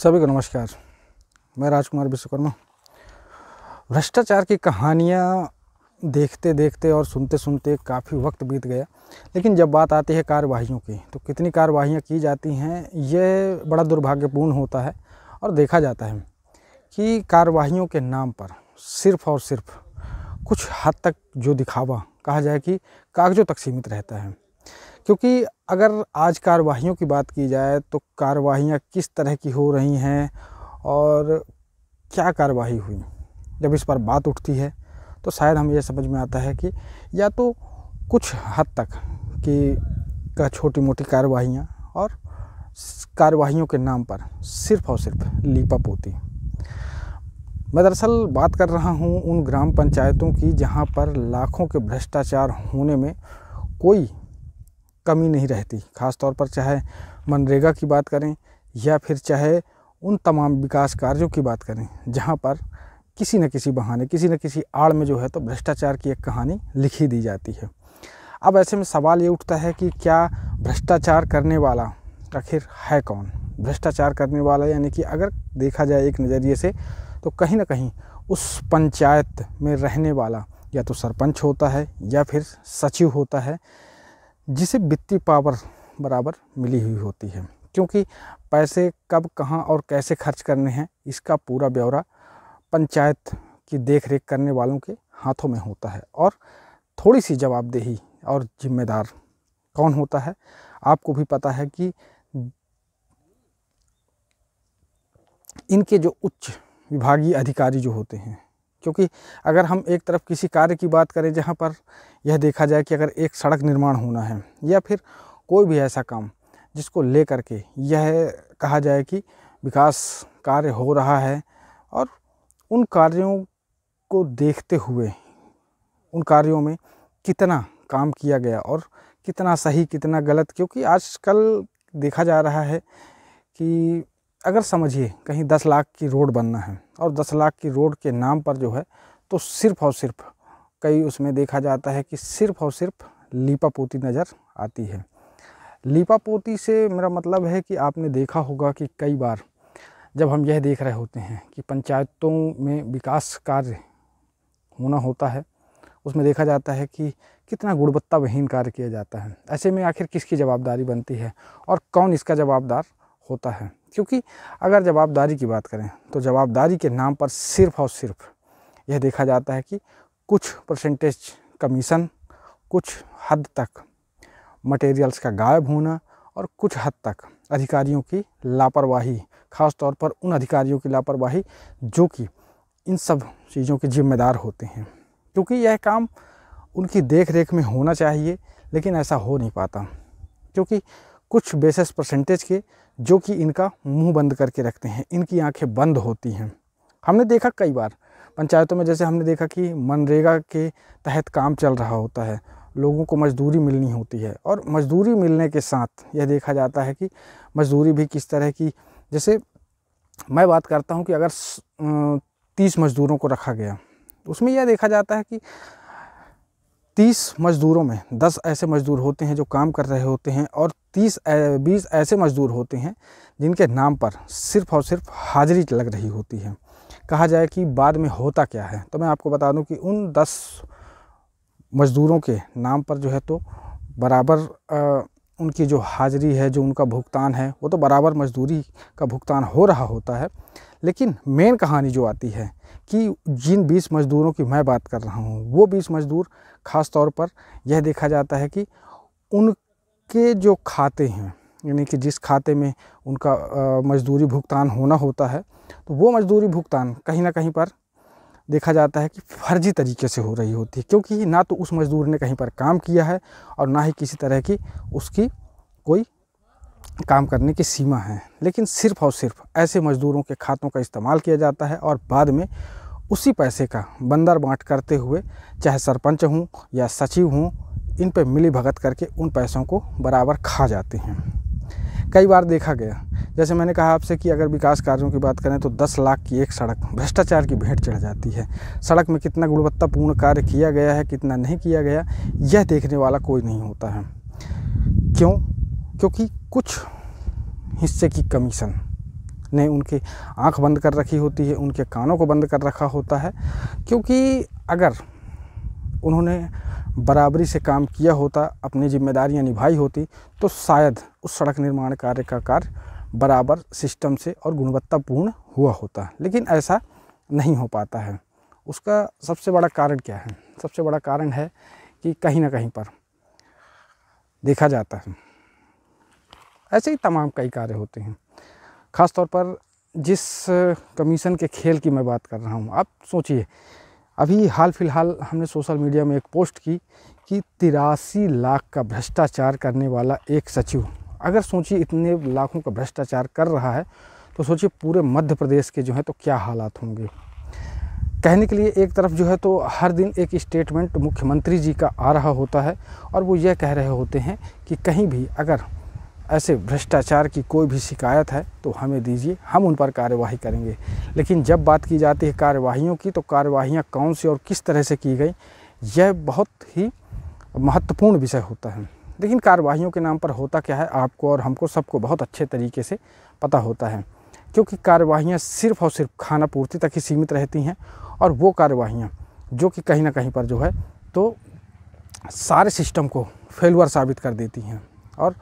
सभी को नमस्कार मैं राजकुमार विश्वकर्मा भ्रष्टाचार की कहानियाँ देखते देखते और सुनते सुनते काफ़ी वक्त बीत गया लेकिन जब बात आती है कार्यवाहियों की तो कितनी कार्यवाहियाँ की जाती हैं ये बड़ा दुर्भाग्यपूर्ण होता है और देखा जाता है कि कार्यवाहियों के नाम पर सिर्फ़ और सिर्फ कुछ हद तक जो दिखावा कहा जाए कि कागज़ों तक सीमित रहता है क्योंकि अगर आज कार्रवाइयों की बात की जाए तो कार्रवाइयाँ किस तरह की हो रही हैं और क्या कार्रवाई हुई जब इस पर बात उठती है तो शायद हमें यह समझ में आता है कि या तो कुछ हद तक कि का छोटी मोटी कार्रवाइयाँ और कार्रवाइयों के नाम पर सिर्फ और सिर्फ लीपअप होती मैं दरअसल बात कर रहा हूँ उन ग्राम पंचायतों की जहाँ पर लाखों के भ्रष्टाचार होने में कोई कमी नहीं रहती ख़ास तौर पर चाहे मनरेगा की बात करें या फिर चाहे उन तमाम विकास कार्यों की बात करें जहाँ पर किसी न किसी बहाने किसी न किसी आड़ में जो है तो भ्रष्टाचार की एक कहानी लिखी दी जाती है अब ऐसे में सवाल ये उठता है कि क्या भ्रष्टाचार करने वाला आखिर है कौन भ्रष्टाचार करने वाला यानी कि अगर देखा जाए एक नज़रिए से तो कहीं ना कहीं उस पंचायत में रहने वाला या तो सरपंच होता है या फिर सचिव होता है जिसे वित्तीय पावर बराबर मिली हुई होती है क्योंकि पैसे कब कहाँ और कैसे खर्च करने हैं इसका पूरा ब्यौरा पंचायत की देख रेख करने वालों के हाथों में होता है और थोड़ी सी जवाबदेही और जिम्मेदार कौन होता है आपको भी पता है कि इनके जो उच्च विभागीय अधिकारी जो होते हैं क्योंकि अगर हम एक तरफ किसी कार्य की बात करें जहाँ पर यह देखा जाए कि अगर एक सड़क निर्माण होना है या फिर कोई भी ऐसा काम जिसको ले करके यह कहा जाए कि विकास कार्य हो रहा है और उन कार्यों को देखते हुए उन कार्यों में कितना काम किया गया और कितना सही कितना गलत क्योंकि आजकल देखा जा रहा है कि अगर समझिए कहीं दस लाख की रोड बनना है और दस लाख की रोड के नाम पर जो है तो सिर्फ और सिर्फ कई उसमें देखा जाता है कि सिर्फ और सिर्फ पोती नज़र आती है पोती से मेरा मतलब है कि आपने देखा होगा कि कई बार जब हम यह देख रहे होते हैं कि पंचायतों में विकास कार्य होना होता है उसमें देखा जाता है कि कितना गुणवत्ता विहीन कार्य किया जाता है ऐसे में आखिर किसकी जवाबदारी बनती है और कौन इसका जवाबदार होता है क्योंकि अगर जवाबदारी की बात करें तो जवाबदारी के नाम पर सिर्फ और सिर्फ यह देखा जाता है कि कुछ परसेंटेज कमीशन कुछ हद तक मटेरियल्स का गायब होना और कुछ हद तक अधिकारियों की लापरवाही ख़ास तौर पर उन अधिकारियों की लापरवाही जो कि इन सब चीज़ों के जिम्मेदार होते हैं क्योंकि यह काम उनकी देख रेख में होना चाहिए लेकिन ऐसा हो नहीं पाता क्योंकि कुछ बेसिस परसेंटेज के जो कि इनका मुंह बंद करके रखते हैं इनकी आंखें बंद होती हैं हमने देखा कई बार पंचायतों में जैसे हमने देखा कि मनरेगा के तहत काम चल रहा होता है लोगों को मजदूरी मिलनी होती है और मजदूरी मिलने के साथ यह देखा जाता है कि मजदूरी भी किस तरह की जैसे मैं बात करता हूँ कि अगर तीस मज़दूरों को रखा गया उसमें यह देखा जाता है कि तीस मज़दूरों में दस ऐसे मज़दूर होते हैं जो काम कर रहे होते हैं और तीस बीस ऐसे मज़दूर होते हैं जिनके नाम पर सिर्फ़ और सिर्फ हाजिरी लग रही होती है कहा जाए कि बाद में होता क्या है तो मैं आपको बता दूं कि उन दस मज़दूरों के नाम पर जो है तो बराबर उनकी जो हाज़िरी है जो उनका भुगतान है वो तो बराबर मजदूरी का भुगतान हो रहा होता है लेकिन मेन कहानी जो आती है कि जिन 20 मज़दूरों की मैं बात कर रहा हूँ वो 20 मज़दूर ख़ास तौर पर यह देखा जाता है कि उनके जो खाते हैं यानी कि जिस खाते में उनका मजदूरी भुगतान होना होता है तो वो मजदूरी भुगतान कहीं ना कहीं पर देखा जाता है कि फर्जी तरीके से हो रही होती है क्योंकि ना तो उस मज़दूर ने कहीं पर काम किया है और ना ही किसी तरह की उसकी कोई काम करने की सीमा है लेकिन सिर्फ और सिर्फ ऐसे मज़दूरों के खातों का इस्तेमाल किया जाता है और बाद में उसी पैसे का बंदर बाँट करते हुए चाहे सरपंच हों या सचिव हों इन पर मिली भगत करके उन पैसों को बराबर खा जाते हैं कई बार देखा गया जैसे मैंने कहा आपसे कि अगर विकास कार्यों की बात करें तो दस लाख की एक सड़क भ्रष्टाचार की भेंट चढ़ जाती है सड़क में कितना गुणवत्तापूर्ण कार्य किया गया है कितना नहीं किया गया यह देखने वाला कोई नहीं होता है क्यों क्योंकि कुछ हिस्से की कमीशन ने उनकी आंख बंद कर रखी होती है उनके कानों को बंद कर रखा होता है क्योंकि अगर उन्होंने बराबरी से काम किया होता अपनी जिम्मेदारियां निभाई होती तो शायद उस सड़क निर्माण कार्य का कार्य बराबर सिस्टम से और गुणवत्तापूर्ण हुआ होता है लेकिन ऐसा नहीं हो पाता है उसका सबसे बड़ा कारण क्या है सबसे बड़ा कारण है कि कहीं ना कहीं पर देखा जाता है ऐसे ही तमाम कई कार्य होते हैं ख़ास तौर पर जिस कमीशन के खेल की मैं बात कर रहा हूँ आप सोचिए अभी हाल फिलहाल हमने सोशल मीडिया में एक पोस्ट की कि तिरासी लाख का भ्रष्टाचार करने वाला एक सचिव अगर सोचिए इतने लाखों का भ्रष्टाचार कर रहा है तो सोचिए पूरे मध्य प्रदेश के जो है तो क्या हालात होंगे कहने के लिए एक तरफ जो है तो हर दिन एक स्टेटमेंट मुख्यमंत्री जी का आ रहा होता है और वो यह कह रहे होते हैं कि कहीं भी अगर ऐसे भ्रष्टाचार की कोई भी शिकायत है तो हमें दीजिए हम उन पर कार्यवाही करेंगे लेकिन जब बात की जाती है कार्यवाहियों की तो कार्यवाहियाँ कौन सी और किस तरह से की गई यह बहुत ही महत्वपूर्ण विषय होता है लेकिन कार्रवाइयों के नाम पर होता क्या है आपको और हमको सबको बहुत अच्छे तरीके से पता होता है क्योंकि कार्यवाहियाँ सिर्फ और सिर्फ खाना पूर्ति तक ही सीमित रहती हैं और वो कार्यवाहियाँ जो कि कहीं ना कहीं पर जो है तो सारे सिस्टम को फेलवर साबित कर देती हैं और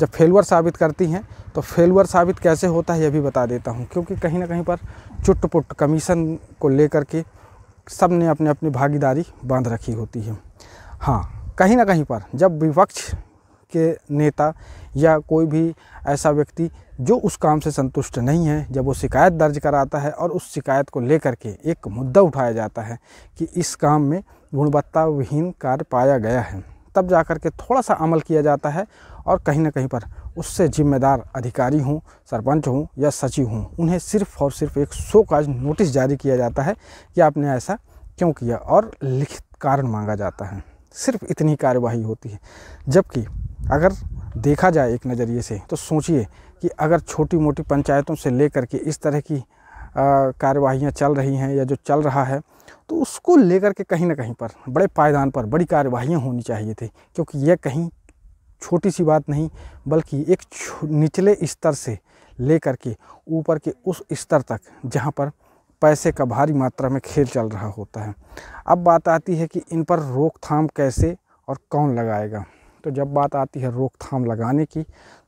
जब फेलवर साबित करती हैं तो फेलवर साबित कैसे होता है यह भी बता देता हूँ क्योंकि कहीं ना कहीं पर चुटपुट कमीशन को लेकर के सब ने अपने अपनी भागीदारी बांध रखी होती है हाँ कहीं ना कहीं पर जब विपक्ष के नेता या कोई भी ऐसा व्यक्ति जो उस काम से संतुष्ट नहीं है जब वो शिकायत दर्ज कराता है और उस शिकायत को लेकर के एक मुद्दा उठाया जाता है कि इस काम में गुणवत्ता विहीन कार्य पाया गया है तब जा कर के थोड़ा सा अमल किया जाता है और कहीं ना कहीं पर उससे जिम्मेदार अधिकारी हों सरपंच हों या सचिव हों उन्हें सिर्फ और सिर्फ एक शो काज नोटिस जारी किया जाता है कि आपने ऐसा क्यों किया और लिखित कारण मांगा जाता है सिर्फ इतनी कार्यवाही होती है जबकि अगर देखा जाए एक नज़रिए से तो सोचिए कि अगर छोटी मोटी पंचायतों से लेकर के इस तरह की कार्यवाहियाँ चल रही हैं या जो चल रहा है तो उसको लेकर के कहीं ना कहीं पर बड़े पायदान पर बड़ी कार्यवाहियाँ होनी चाहिए थी क्योंकि यह कहीं छोटी सी बात नहीं बल्कि एक निचले स्तर से लेकर के ऊपर के उस स्तर तक जहाँ पर पैसे का भारी मात्रा में खेल चल रहा होता है अब बात आती है कि इन पर रोकथाम कैसे और कौन लगाएगा तो जब बात आती है रोकथाम लगाने की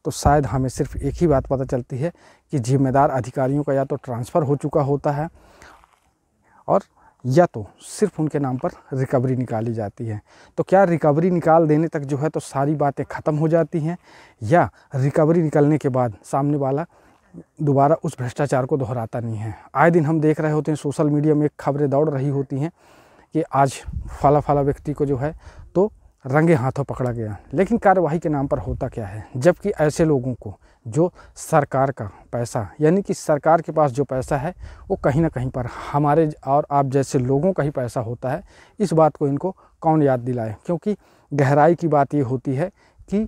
तो शायद हमें सिर्फ एक ही बात पता चलती है कि जिम्मेदार अधिकारियों का या तो ट्रांसफ़र हो चुका होता है और या तो सिर्फ उनके नाम पर रिकवरी निकाली जाती है तो क्या रिकवरी निकाल देने तक जो है तो सारी बातें ख़त्म हो जाती हैं या रिकवरी निकलने के बाद सामने वाला दोबारा उस भ्रष्टाचार को दोहराता नहीं है आए दिन हम देख रहे होते हैं सोशल मीडिया में खबरें दौड़ रही होती हैं कि आज फला फला व्यक्ति को जो है तो रंगे हाथों पकड़ा गया लेकिन कार्यवाही के नाम पर होता क्या है जबकि ऐसे लोगों को जो सरकार का पैसा यानी कि सरकार के पास जो पैसा है वो कहीं ना कहीं पर हमारे और आप जैसे लोगों का ही पैसा होता है इस बात को इनको कौन याद दिलाए क्योंकि गहराई की बात ये होती है कि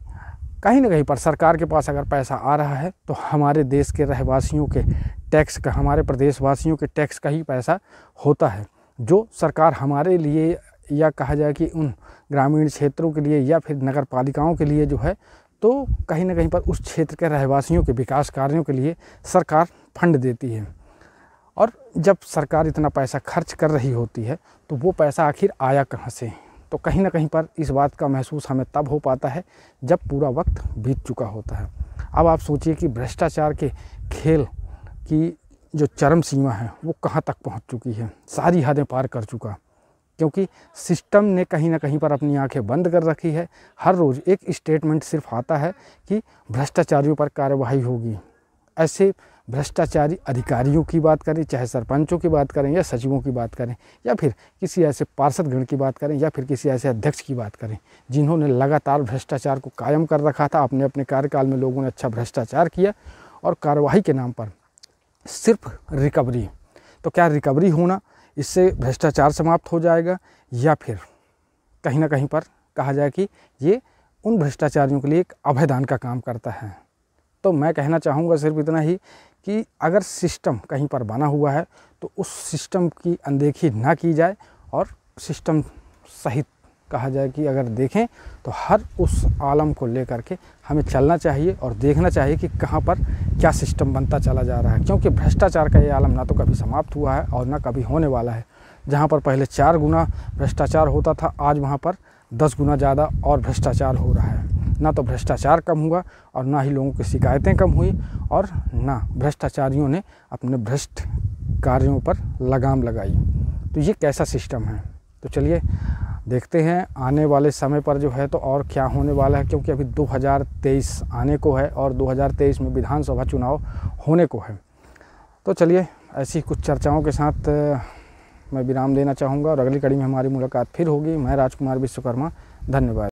कहीं ना कहीं पर सरकार के पास अगर पैसा आ रहा है तो हमारे देश के रहवासियों के टैक्स का हमारे प्रदेशवासियों के टैक्स का ही पैसा होता है जो सरकार हमारे लिए या कहा जाए कि उन ग्रामीण क्षेत्रों के लिए या फिर नगर पालिकाओं के लिए जो है तो कहीं ना कहीं पर उस क्षेत्र के रहवासियों के विकास कार्यों के लिए सरकार फंड देती है और जब सरकार इतना पैसा खर्च कर रही होती है तो वो पैसा आखिर आया कहाँ से तो कहीं ना कहीं पर इस बात का महसूस हमें तब हो पाता है जब पूरा वक्त बीत चुका होता है अब आप सोचिए कि भ्रष्टाचार के खेल की जो चरम सीमा है वो कहाँ तक पहुँच चुकी है सारी हदें पार कर चुका क्योंकि सिस्टम ने कहीं ना कहीं पर अपनी आंखें बंद कर रखी है हर रोज़ एक स्टेटमेंट सिर्फ आता है कि भ्रष्टाचारियों पर कार्रवाई होगी ऐसे भ्रष्टाचारी अधिकारियों की बात करें चाहे सरपंचों की बात करें या सचिवों की बात करें या फिर किसी ऐसे पार्षदगण की बात करें या फिर किसी ऐसे अध्यक्ष की बात करें जिन्होंने लगातार भ्रष्टाचार को कायम कर रखा था अपने अपने कार्यकाल में लोगों ने अच्छा भ्रष्टाचार किया और कार्रवाई के नाम पर सिर्फ रिकवरी तो क्या रिकवरी होना इससे भ्रष्टाचार समाप्त हो जाएगा या फिर कहीं ना कहीं पर कहा जाए कि ये उन भ्रष्टाचारियों के लिए एक अभयदान का काम करता है तो मैं कहना चाहूँगा सिर्फ इतना ही कि अगर सिस्टम कहीं पर बना हुआ है तो उस सिस्टम की अनदेखी ना की जाए और सिस्टम सहित कहा जाए कि अगर देखें तो हर उस आलम को लेकर के हमें चलना चाहिए और देखना चाहिए कि कहाँ पर क्या सिस्टम बनता चला जा रहा है क्योंकि भ्रष्टाचार का ये आलम ना तो कभी समाप्त हुआ है और ना कभी होने वाला है जहाँ पर पहले चार गुना भ्रष्टाचार होता था आज वहाँ पर दस गुना ज़्यादा और भ्रष्टाचार हो रहा है ना तो भ्रष्टाचार कम हुआ और ना ही लोगों की शिकायतें कम हुई और ना भ्रष्टाचारियों ने अपने भ्रष्ट कार्यों पर लगाम लगाई तो ये कैसा सिस्टम है तो चलिए देखते हैं आने वाले समय पर जो है तो और क्या होने वाला है क्योंकि अभी 2023 आने को है और 2023 में विधानसभा चुनाव होने को है तो चलिए ऐसी कुछ चर्चाओं के साथ मैं विराम देना चाहूँगा और अगली कड़ी में हमारी मुलाकात फिर होगी मैं राजकुमार विश्वकर्मा धन्यवाद